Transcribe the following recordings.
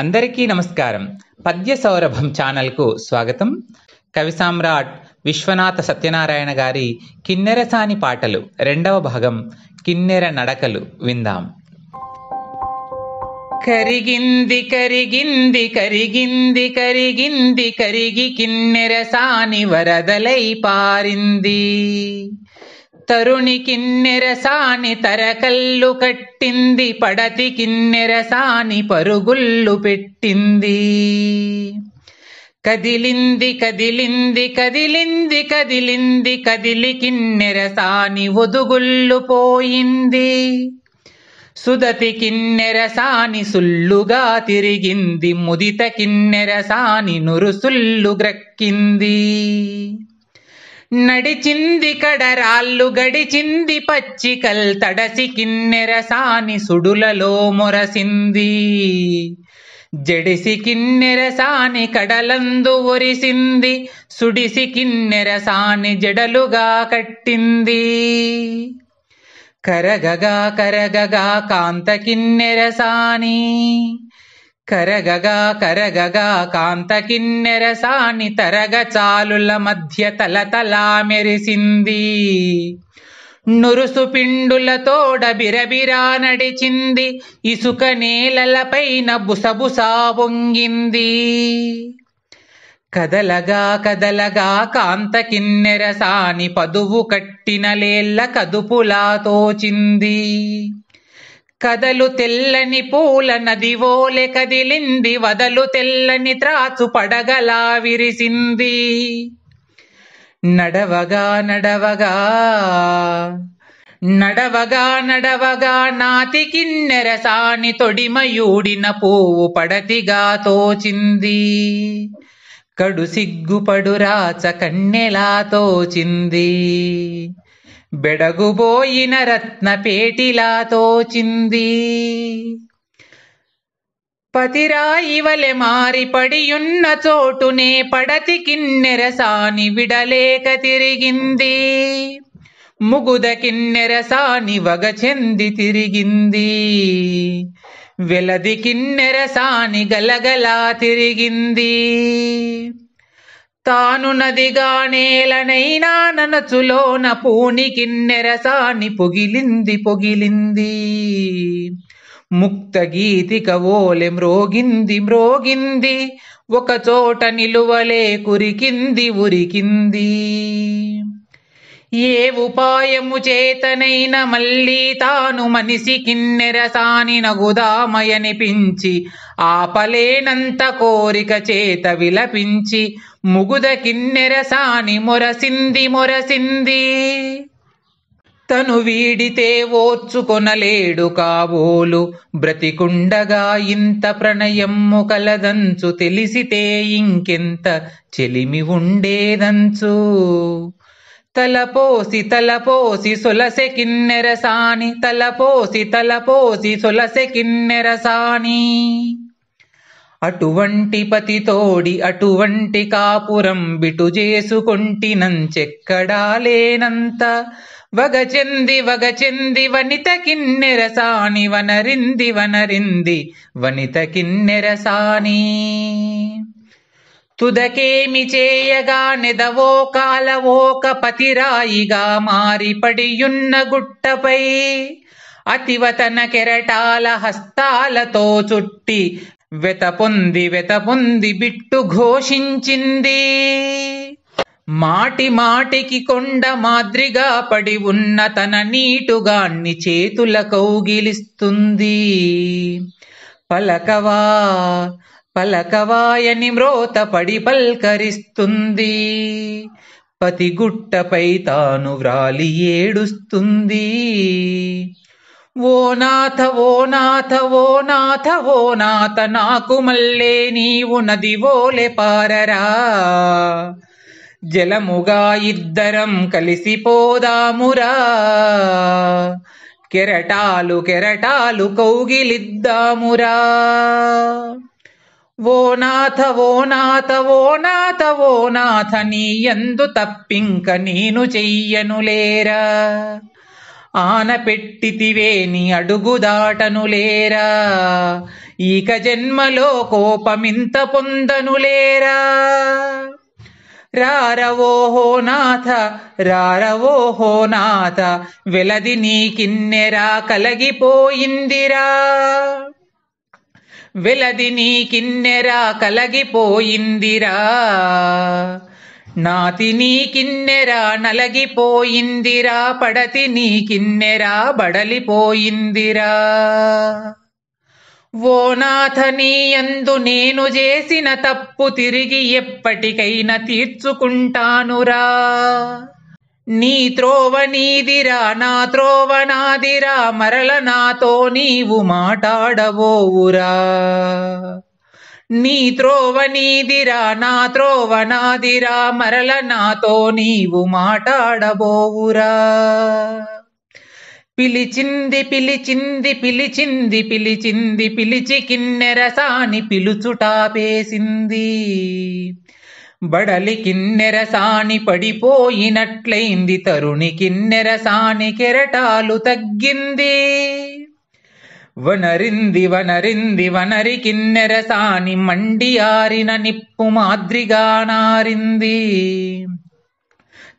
అందరికీ నమస్కారం పద్య సౌరభం ఛానల్కు స్వాగతం కవి సామ్రాట్ విశ్వనాథ సత్యనారాయణ గారి కిన్నెరసాని పాటలు రెండవ భాగం కిన్నెర నడకలు విందాం కరిగింది కరిగింది కరిగింది కరిగింది కరిగి కిన్నెరసాని వరదలై పారింది తరుణి కిన్నెరసాని తరకల్లు కట్టింది పడతి కిన్నెరసాని పరుగుళ్ళు పెట్టింది కదిలింది కదిలింది కదిలింది కదిలింది కదిలి కిన్నెరసాని ఒదుగుళ్ళు పోయింది కిన్నెరసాని సుల్లుగా తిరిగింది ముదిత కిన్నెరసాని నురుసుల్లు గ్రక్కింది నడిచింది కడరాళ్ళు గడిచింది పచ్చికల్ తడసి కిన్నెరసాని సుడులలో మొరసింది జడిసి కిన్నెరసాని కడలందు ఒరిసింది సుడిసి కిన్నెరసాని జడలుగా కట్టింది కరగగా కరగగా కాంత కిన్నెరసాని కరగగా కరగగా కాంత కిన్నెరసాని తరగ చాలుల మధ్య తలతలా మెరిసింది నురుసు పిండులతోడ బిరబిరా నడిచింది ఇసుక నేలలపైన బుసబుసా పొంగింది కదలగా కదలగా కాంత కిన్నెరసాని పదువు కట్టిన లేళ్ళ కదుపులా తోచింది కదలు తెల్లని పూల ఓలె కదిలింది వదలు తెల్లని త్రాచు పడగలా విరిసింది నడవగా నడవగా నడవగా నడవగా నాతి కిన్నెరసాని తొడిమయూడిన పువ్వు పడతిగా తోచింది కడు సిగ్గుపడు రాచ కన్నెలా తోచింది బెడగుబోయిన రత్నపేటిలా తోచింది పతిరాయివలె మారిపడియున్న చోటునే పడతి కిన్నెరసాని విడలేక తిరిగింది ముగుద కిన్నెరసాని చెంది తిరిగింది వెలది కిన్నెరసాని గలగలా తిరిగింది తానునదిగా నేలనైనా ననచులోన నెరసాని పొగిలింది పొగిలింది ముక్త గీతి కవోలె మ్రోగింది మ్రోగింది ఒక చోట నిలువలే కురికింది ఉరికింది ఏ ఉపాయము చేతనైన మళ్ళీ తాను కిన్నెరసాని నగుదామయనిపించి ఆపలేనంత కోరిక చేత విలపించి ముగుద కిన్నెరసాని మొరసింది మొరసింది తను వీడితే ఓర్చుకొనలేడు కాబోలు బ్రతికుండగా ఇంత ప్రణయం కలదంచు తెలిసితే ఇంకెంత చెలిమి ఉండేదంచు తలపోసి తలపోసి సొలసె కిన్నెరసాని తలపోసి తలపోసి సొలసె కిన్నెరసాని అటువంటి పతితోడి అటువంటి కాపురం బిటు చేసుకొంటినంచెక్కడా లేనంత వగచెంది వగచెంది వనిత కిన్నెరసాని వనరింది వనరింది వనిత కిన్నెరసాని తుదకేమి చేయగా నెదవో కాలవోక పతిరాయిగా మారిపడియున్న గుట్టపై అతివతన కెరటాల హస్తాలతో చుట్టి వెతపొంది వెతపొంది బిట్టు ఘోషించింది మాటి మాటికి కొండ మాదిరిగా పడి ఉన్న తన నీటుగాన్ని చేతుల కౌగిలిస్తుంది పలకవా పలకవాయని మ్రోత పడి పల్కరిస్తుంది పతిగుట్టపై తాను వ్రాలి ఏడుస్తుంది ఓ నాథ ఓ నాథ ఓ నాథ ఓ నాథ నాకు మల్లే నీవు నది ఓలె పారరా జలముగా ఇద్దరం కలిసిపోదామురా కెరటాలు కెరటాలు కౌగిలిద్దామురా ఓ నాథ ఓ నాథ ఓ నాథ ఓ నాథ నీ ఎందు తప్పింక నేను చెయ్యనులేరా ఆనపెట్టితివే నీ అడుగు లేరా ఈక జన్మలో కోపమింత పొందనులేరా రారవోహో నాథ రారవోహో నాథ వెలది నీకిన్నెరా కలగిపోయిందిరా వెలది నీకిన్నెరా కలగిపోయిందిరా నాతి కిన్నెరా నలగిపోయిందిరా పడతి నీ కిన్నెరా బడలిపోయిందిరా ఓ నాథ అందు నేను చేసిన తప్పు తిరిగి ఎప్పటికైనా తీర్చుకుంటానురా నీ త్రోవ నీదిరా నా త్రోవ నాదిరా మరల నాతో నీవు మాటాడవోవురా నీ త్రోవ నీదిరా నా త్రోవ నాదిరా మరల నాతో నీవు మాట్లాడబోవురా పిలిచింది పిలిచింది పిలిచింది పిలిచింది పిలిచి కిన్నెరసాని పిలుచుటాపేసింది బడలి కిన్నెరసాని పడిపోయినట్లయింది తరుణి కిన్నెరసాని కెరటాలు తగ్గింది వనరింది వనరికి నెరసాని మండి ఆరిన నిప్పు మాద్రిగా నారింది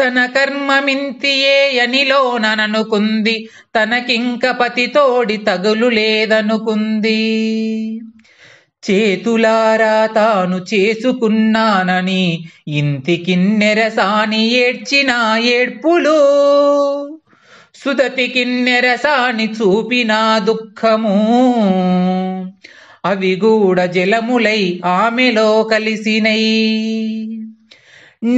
తన కర్మమింతియే అనిలోననుకుంది తనకింక తోడి తగులు లేదనుకుంది చేతులారా తాను చేసుకున్నానని ఇంతికిన్నెరసాని ఏడ్చిన ఏడ్పులు సుదతి కిన్నెరసాని చూపినా దుఃఖము అవి గూడ జలములై ఆమెలో కలిసినై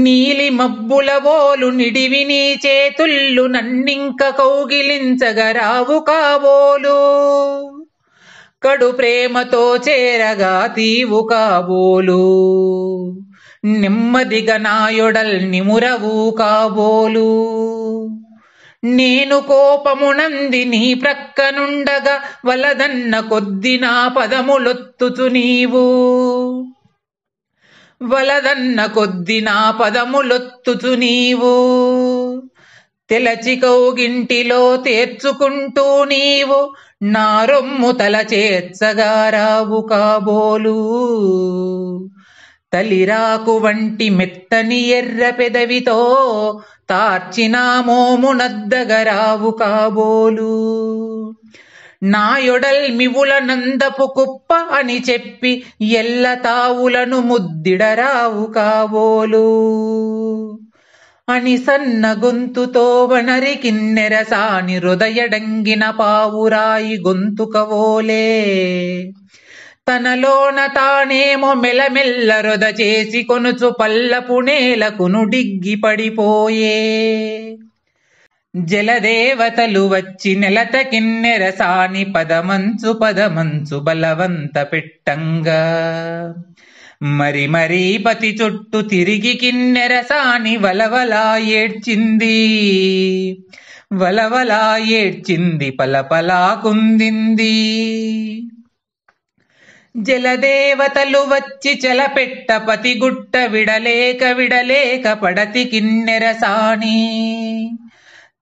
నీలి మబ్బుల వోలు నిడివి నీ చేతుళ్ళు నన్నింక కౌగిలించగరావు కాబోలు కడు ప్రేమతో చేరగా తీవు కాబోలు నెమ్మదిగా నాయొడల్ నిమురవు కాబోలు నేను కోపమునంది నీ ప్రక్కనుండగా వలదన్న కొద్ది నా పదములొత్తుతు నీవు వలదన్న కొద్ది నా పదములొత్తుతు నీవు తెలచి కౌగింటిలో తీర్చుకుంటూ నీవు నా రొమ్ము తల చేర్చగారావు కాబోలు తలిరాకు వంటి మెత్తని ఎర్ర పెదవితో తార్చినామోమునద్దగరావు కాబోలు నాయొడల్ మివుల నందపు కుప్ప అని చెప్పి ఎల్ల తావులను ముద్దిడరావు కాబోలు అని సన్న గొంతుతో కిన్నెరసాని హృదయడంగిన పావురాయి గొంతుకవోలే తనలోన తానేమో మెలమెల్ల రొద చేసి కొనుచు పల్లపు నేలకును డిగ్గి పడిపోయే జలదేవతలు వచ్చి నెలత కిన్నెరసాని పదమంచు పదమంచు బలవంత పెట్టంగా మరి మరీ పతి చుట్టూ తిరిగి కిన్నెరసాని వలవలా ఏడ్చింది వలవలా ఏడ్చింది పలపలా కుందింది జలదేవతలు వచ్చి చెలపెట్ట పతిగుట్ట విడలేక విడలేక పడతి కిన్నెర కిన్నెరసాని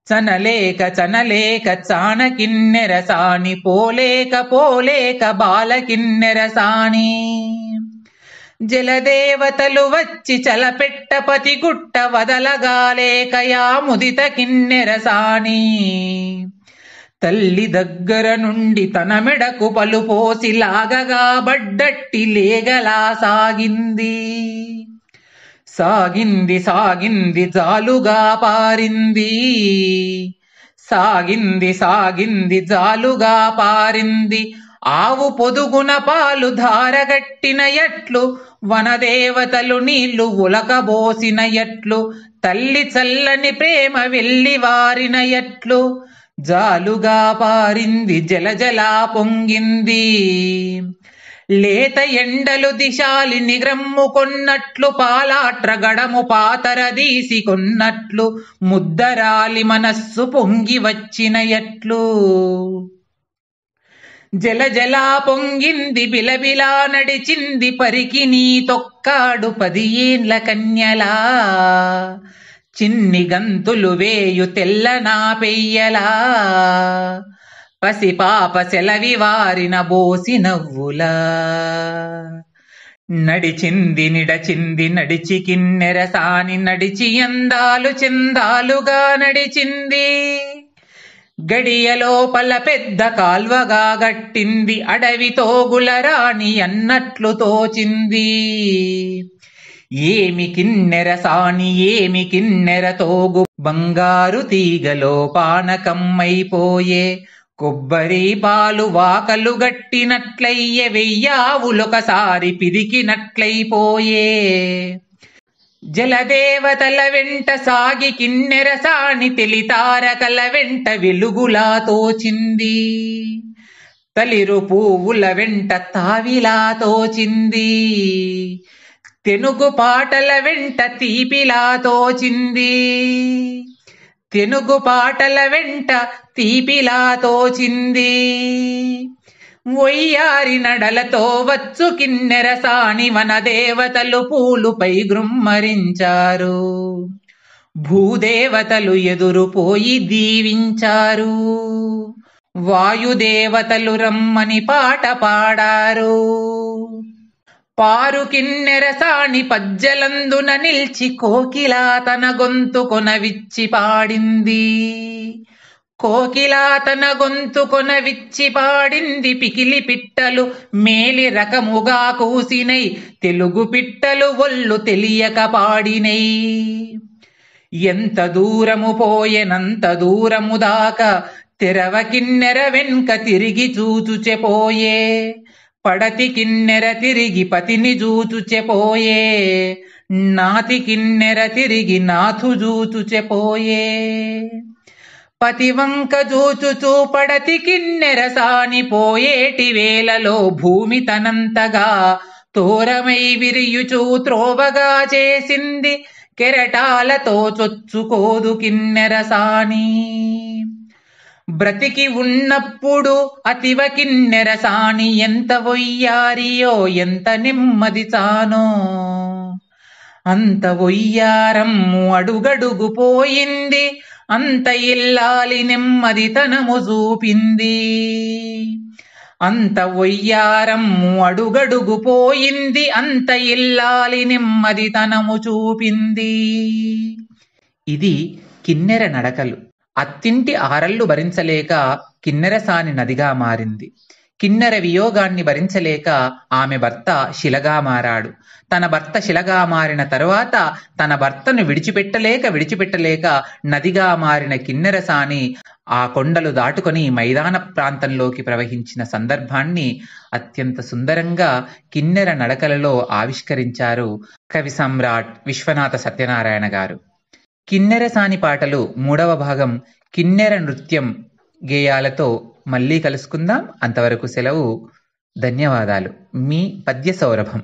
చనలేక చనలేక చాన కిన్నెరసాని పోలేక పోలేక బాల కిన్నెర కిన్నెరసాని జలదేవతలు వచ్చి చలపెట్ట పతిగుట్ట వదలగాలేకయా ముదిత కిన్నెర కిన్నెరసాని తల్లి దగ్గర నుండి తన మెడకు పలుపోసి లాగగా బడ్డట్టి లేగలా సాగింది సాగింది సాగింది జాలుగా పారింది సాగింది సాగింది జాలుగా పారింది ఆవు పొదుగున పాలు ధారగట్టిన ఎట్లు వనదేవతలు నీళ్లు ఉలకబోసిన ఎట్లు తల్లి చల్లని ప్రేమ వెళ్ళి వారిన ఎట్లు జాలుగా పారింది జలజలా పొంగింది లేత ఎండలు దిశాలిని గ్రమ్ము కొన్నట్లు పాలాట్ర గడము పాతరదీసి కొన్నట్లు ముద్దరాలి మనస్సు పొంగి వచ్చిన ఎట్లు జల జలా పొంగింది బిలబిలా నడిచింది పరికి నీ తొక్కాడు పది ఏండ్ల కన్యలా చిన్ని గంతులు వేయు తెల్ల నా పెయ్యలా పసిపాప సెలవి వారిన బోసి నవ్వులా నడిచింది నిడచింది నడిచి కిన్నెరసాని నడిచి ఎందాలు చిందాలుగా నడిచింది గడియలోపల పెద్ద కాల్వగా గట్టింది అడవి గులరాణి అన్నట్లు తోచింది ఏమి కిన్నెరసాని ఏమి కిన్నెర తోగు బంగారు తీగలో పానకమ్మైపోయే కొబ్బరి పాలు వాకలు గట్టినట్లయ్య వెయ్యావులొకసారి పిరికినట్లయిపోయే జలదేవతల వెంట సాగి కిన్నెరసాని తెలితారకల వెంట వెలుగులా తోచింది తలిరు పువ్వుల వెంట తావిలా తోచింది తెనుగు పాటల వెంట తీపిలా తోచింది తెనుగు పాటల వెంట తీపిలా తోచింది వొయ్యారి నడలతో వచ్చు కిన్నెరసాని వనదేవతలు పూలుపై గృమ్మరించారు భూదేవతలు ఎదురుపోయి దీవించారు వాయుదేవతలు రమ్మని పాట పాడారు పారుకిన్నెరసాణి పజ్జలందున నిల్చి కోకిలా తన గొంతు కొనవిచ్చి పాడింది కోకిలా తన గొంతు కొనవిచ్చి పాడింది పికిలి పిట్టలు మేలి రకముగా కూసినై తెలుగు పిట్టలు ఒళ్ళు తెలియక పాడినై ఎంత దూరము పోయెనంత దూరము దాకా తెరవ కిన్నెర వెన్క తిరిగి చూచుచెపోయే పడతి కిన్నెర తిరిగి పతిని జూచు చెపోయే నాతి కిన్నెర తిరిగి నాథు జూచు చెపోయే పతివంక జూచుచూ పడతి కిన్నెర సానిపోయేటి వేలలో భూమి తనంతగా తోరమై విరియుచూ త్రోవగా చేసింది కెరటాలతో చొచ్చుకోదు కిన్నెర సానీ బ్రతికి ఉన్నప్పుడు అతివకిన్నెరసాని ఎంత ఒయ్యారియో ఎంత నెమ్మది చానో అంత ఒయ్యారమ్ము అడుగడుగు పోయింది అంత ఇల్లాలి నెమ్మది తనము చూపింది అంత ఒయ్యారమ్ము అడుగడుగు పోయింది అంత ఇల్లాలి నెమ్మది తనము చూపింది ఇది కిన్నెర నడకలు అత్తింటి ఆరళ్లు భరించలేక కిన్నెరసాని నదిగా మారింది కిన్నెర వియోగాన్ని భరించలేక ఆమె భర్త శిలగా మారాడు తన భర్త శిలగా మారిన తరువాత తన భర్తను విడిచిపెట్టలేక విడిచిపెట్టలేక నదిగా మారిన కిన్నెరసాని ఆ కొండలు దాటుకొని మైదాన ప్రాంతంలోకి ప్రవహించిన సందర్భాన్ని అత్యంత సుందరంగా కిన్నెర నడకలలో ఆవిష్కరించారు కవి సమ్రాట్ విశ్వనాథ సత్యనారాయణ గారు కిన్నెరసాని పాటలు మూడవ భాగం కిన్నెర నృత్యం గేయాలతో మళ్ళీ కలుసుకుందాం అంతవరకు సెలవు ధన్యవాదాలు మీ పద్య సౌరభం